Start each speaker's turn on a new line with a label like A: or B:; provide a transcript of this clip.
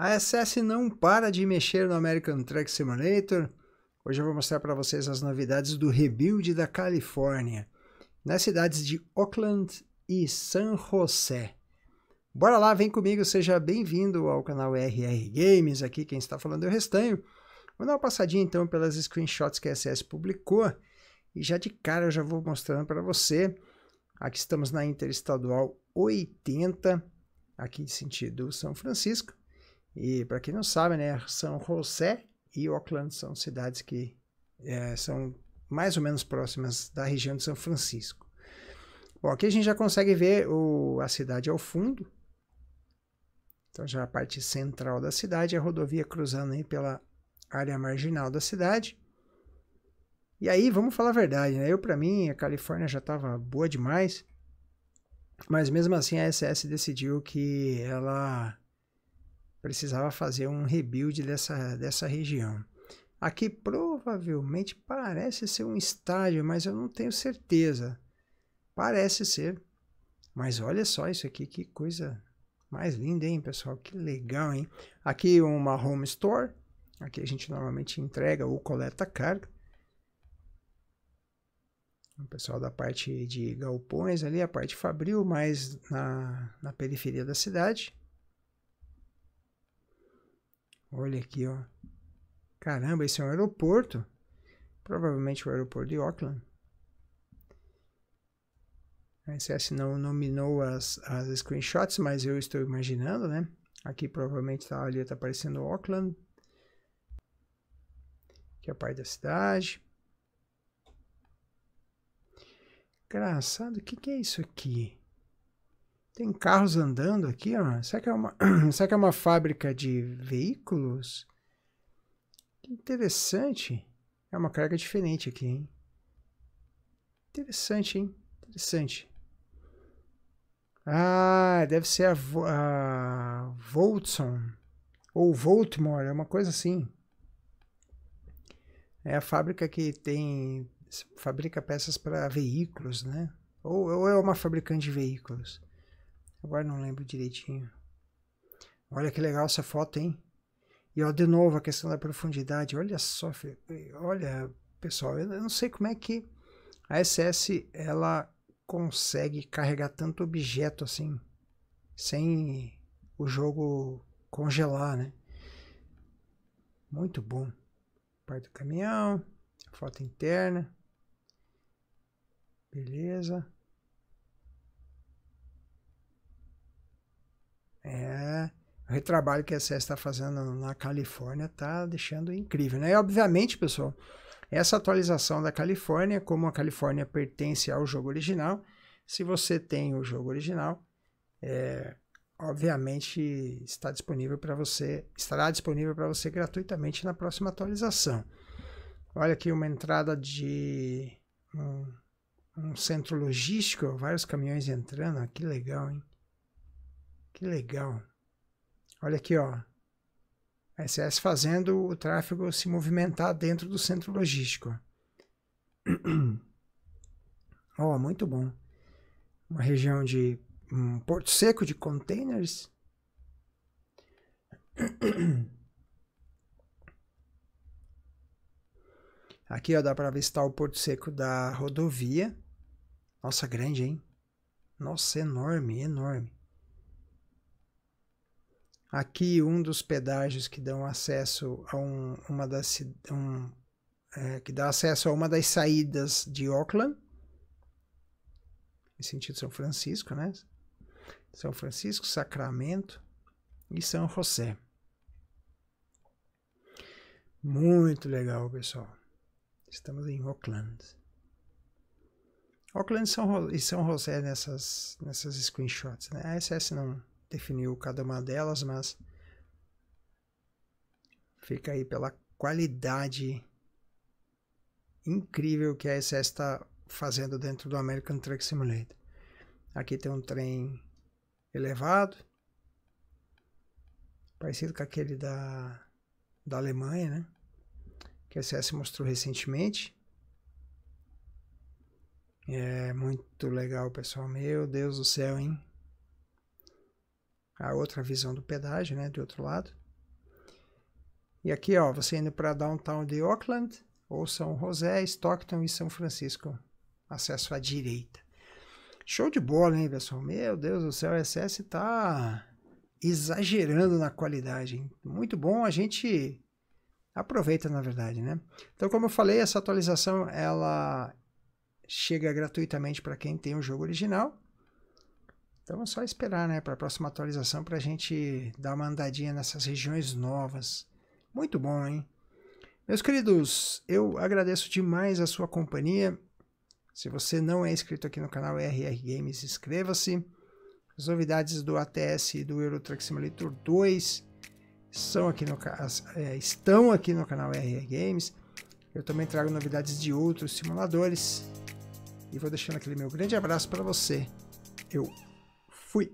A: A SS não para de mexer no American Truck Simulator. Hoje eu vou mostrar para vocês as novidades do rebuild da Califórnia, nas cidades de Oakland e San José. Bora lá, vem comigo, seja bem-vindo ao canal RR Games. Aqui quem está falando é o Restanho. Vou dar uma passadinha então pelas screenshots que a SS publicou e já de cara eu já vou mostrando para você. Aqui estamos na Interestadual 80, aqui de sentido São Francisco. E para quem não sabe, né, São José e Oakland são cidades que é, são mais ou menos próximas da região de São Francisco. Bom, aqui a gente já consegue ver o, a cidade ao fundo. Então já a parte central da cidade, a rodovia cruzando aí pela área marginal da cidade. E aí, vamos falar a verdade, né? Eu para mim a Califórnia já estava boa demais, mas mesmo assim a SS decidiu que ela precisava fazer um rebuild dessa, dessa região. Aqui provavelmente parece ser um estádio, mas eu não tenho certeza. Parece ser. Mas olha só isso aqui, que coisa mais linda, hein, pessoal? Que legal, hein? Aqui uma home store. Aqui a gente normalmente entrega ou coleta carga. O pessoal da parte de galpões ali, a parte fabril, mais na, na periferia da cidade. Olha aqui, ó. Caramba, esse é um aeroporto. Provavelmente o aeroporto de Auckland. A SS não nominou as, as screenshots, mas eu estou imaginando, né? Aqui provavelmente tá, ali está aparecendo Auckland. Que é a parte da cidade. Engraçado, o que, que é isso aqui? Tem carros andando aqui, ó. Será que é uma, será que é uma fábrica de veículos? Que interessante. É uma carga diferente aqui, hein? Interessante, hein? Interessante. Ah, deve ser a, a Voltson. Ou Voltmore, é uma coisa assim. É a fábrica que tem. fabrica peças para veículos, né? Ou, ou é uma fabricante de veículos. Agora não lembro direitinho. Olha que legal essa foto, hein? E ó, de novo a questão da profundidade. Olha só, olha, pessoal, eu não sei como é que a SS ela consegue carregar tanto objeto assim sem o jogo congelar, né? Muito bom. Parte do caminhão, foto interna. Beleza. É. O retrabalho que a SES está fazendo na Califórnia está deixando incrível, né? E obviamente, pessoal, essa atualização da Califórnia, como a Califórnia pertence ao jogo original, se você tem o jogo original, é, obviamente está disponível para você, estará disponível para você gratuitamente na próxima atualização. Olha aqui uma entrada de um, um centro logístico, vários caminhões entrando, ah, que legal, hein? Que legal. Olha aqui, ó. SS fazendo o tráfego se movimentar dentro do centro logístico. Ó, oh, muito bom. Uma região de um porto seco de containers. Aqui ó, dá para avistar o porto seco da rodovia. Nossa, grande, hein? Nossa, enorme, enorme. Aqui, um dos pedágios que dão acesso a um, uma das. Um, é, que dá acesso a uma das saídas de Auckland, em sentido São Francisco, né? São Francisco, Sacramento e São José. Muito legal, pessoal. Estamos em Auckland. Auckland e São José nessas, nessas screenshots, né? A SS não definiu cada uma delas, mas fica aí pela qualidade incrível que a SS está fazendo dentro do American Truck Simulator. Aqui tem um trem elevado, parecido com aquele da, da Alemanha, né? Que a SS mostrou recentemente. É muito legal, pessoal. Meu Deus do céu, hein? a outra visão do pedágio, né, do outro lado. E aqui, ó, você indo para downtown de Oakland, ou São José, Stockton e São Francisco. Acesso à direita. Show de bola, hein, pessoal? Meu Deus do céu, o SS tá exagerando na qualidade. Hein? Muito bom, a gente aproveita, na verdade, né? Então, como eu falei, essa atualização, ela chega gratuitamente para quem tem o jogo original. Então é só esperar né, para a próxima atualização para a gente dar uma andadinha nessas regiões novas. Muito bom, hein? Meus queridos, eu agradeço demais a sua companhia. Se você não é inscrito aqui no canal RR Games, inscreva-se. As novidades do ATS e do Euro Truck Simulator 2 são aqui no, é, estão aqui no canal RR Games. Eu também trago novidades de outros simuladores. E vou deixando aquele meu grande abraço para você. Eu fui.